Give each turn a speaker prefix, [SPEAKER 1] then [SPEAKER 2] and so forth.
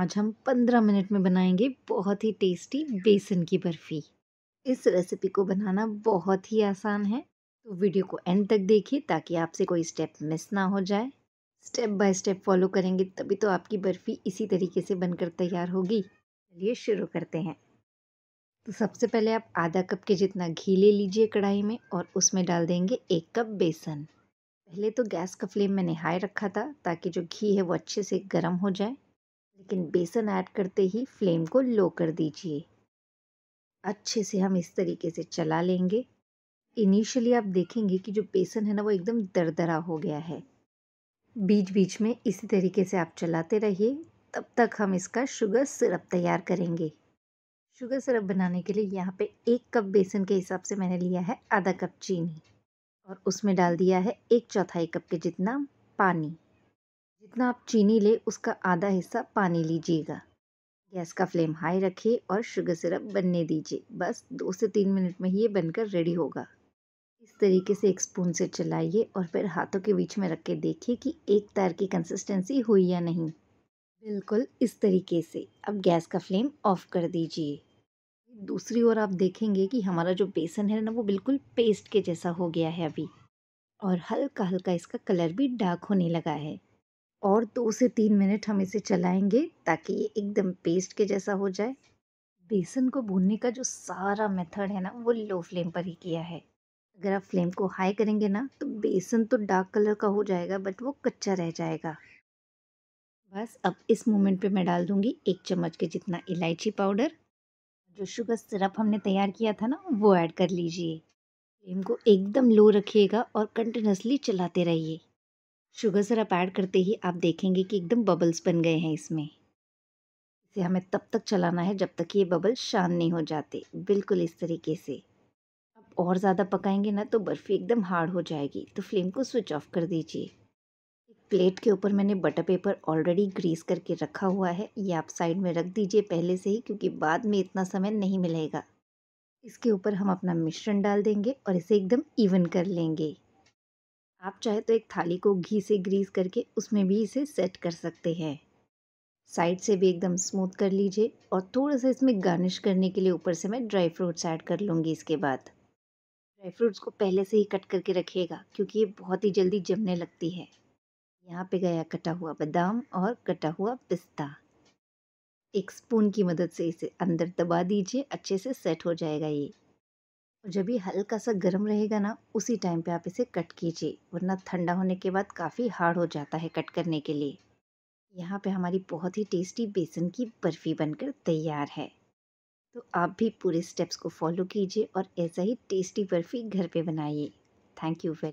[SPEAKER 1] आज हम 15 मिनट में बनाएंगे बहुत ही टेस्टी बेसन की बर्फ़ी इस रेसिपी को बनाना बहुत ही आसान है तो वीडियो को एंड तक देखिए ताकि आपसे कोई स्टेप मिस ना हो जाए स्टेप बाय स्टेप फॉलो करेंगे तभी तो आपकी बर्फ़ी इसी तरीके से बनकर तैयार होगी चलिए शुरू करते हैं तो सबसे पहले आप आधा कप के जितना घी ले लीजिए कढ़ाई में और उसमें डाल देंगे एक कप बेसन पहले तो गैस का फ्लेम मैंने हाई रखा था ताकि जो घी है वो अच्छे से गर्म हो जाए लेकिन बेसन ऐड करते ही फ्लेम को लो कर दीजिए अच्छे से हम इस तरीके से चला लेंगे इनिशियली आप देखेंगे कि जो बेसन है ना वो एकदम दरदरा हो गया है बीच बीच में इसी तरीके से आप चलाते रहिए तब तक हम इसका शुगर सिरप तैयार करेंगे शुगर सिरप बनाने के लिए यहाँ पे एक कप बेसन के हिसाब से मैंने लिया है आधा कप चीनी और उसमें डाल दिया है एक चौथाई कप के जितना पानी जितना आप चीनी ले उसका आधा हिस्सा पानी लीजिएगा गैस का फ्लेम हाई रखिए और शुगर सिरप बनने दीजिए बस दो से तीन मिनट में ये बनकर रेडी होगा इस तरीके से एक स्पून से चलाइए और फिर हाथों के बीच में रख के देखिए कि एक तार की कंसिस्टेंसी हुई या नहीं बिल्कुल इस तरीके से अब गैस का फ्लेम ऑफ कर दीजिए दूसरी ओर आप देखेंगे कि हमारा जो बेसन है ना वो बिल्कुल पेस्ट के जैसा हो गया है अभी और हल्का हल्का इसका कलर भी डार्क होने लगा है और दो से तीन मिनट हम इसे चलाएंगे ताकि ये एकदम पेस्ट के जैसा हो जाए बेसन को भूनने का जो सारा मेथड है ना वो लो फ्लेम पर ही किया है अगर आप फ्लेम को हाई करेंगे ना तो बेसन तो डार्क कलर का हो जाएगा बट वो कच्चा रह जाएगा बस अब इस मोमेंट पे मैं डाल दूँगी एक चम्मच के जितना इलायची पाउडर जो शुगर सिरप हमने तैयार किया था ना वो ऐड कर लीजिए फ्लेम को एकदम लो रखिएगा और कंटिन्यूसली चलाते रहिए शुगर सिरप ऐड करते ही आप देखेंगे कि एकदम बबल्स बन गए हैं इसमें इसे हमें तब तक चलाना है जब तक ये बबल शान नहीं हो जाते बिल्कुल इस तरीके से आप और ज़्यादा पकाएंगे ना तो बर्फ़ी एकदम हार्ड हो जाएगी तो फ्लेम को स्विच ऑफ कर दीजिए एक प्लेट के ऊपर मैंने बटर पेपर ऑलरेडी ग्रीस करके रखा हुआ है ये आप साइड में रख दीजिए पहले से ही क्योंकि बाद में इतना समय नहीं मिलेगा इसके ऊपर हम अपना मिश्रण डाल देंगे और इसे एकदम इवन कर लेंगे आप चाहे तो एक थाली को घी से ग्रीस करके उसमें भी इसे सेट कर सकते हैं साइड से भी एकदम स्मूथ कर लीजिए और थोड़ा सा इसमें गार्निश करने के लिए ऊपर से मैं ड्राई फ्रूट्स ऐड कर लूँगी इसके बाद ड्राई फ्रूट्स को पहले से ही कट करके रखिएगा क्योंकि ये बहुत ही जल्दी जमने लगती है यहाँ पे गया कटा हुआ बादाम और कटा हुआ पिस्ता एक स्पून की मदद से इसे अंदर दबा दीजिए अच्छे से सेट हो जाएगा ये जब ये हल्का सा गर्म रहेगा ना उसी टाइम पे आप इसे कट कीजिए वरना ठंडा होने के बाद काफ़ी हार्ड हो जाता है कट करने के लिए यहाँ पे हमारी बहुत ही टेस्टी बेसन की बर्फ़ी बनकर तैयार है तो आप भी पूरे स्टेप्स को फॉलो कीजिए और ऐसा ही टेस्टी बर्फ़ी घर पे बनाइए थैंक यू वेरी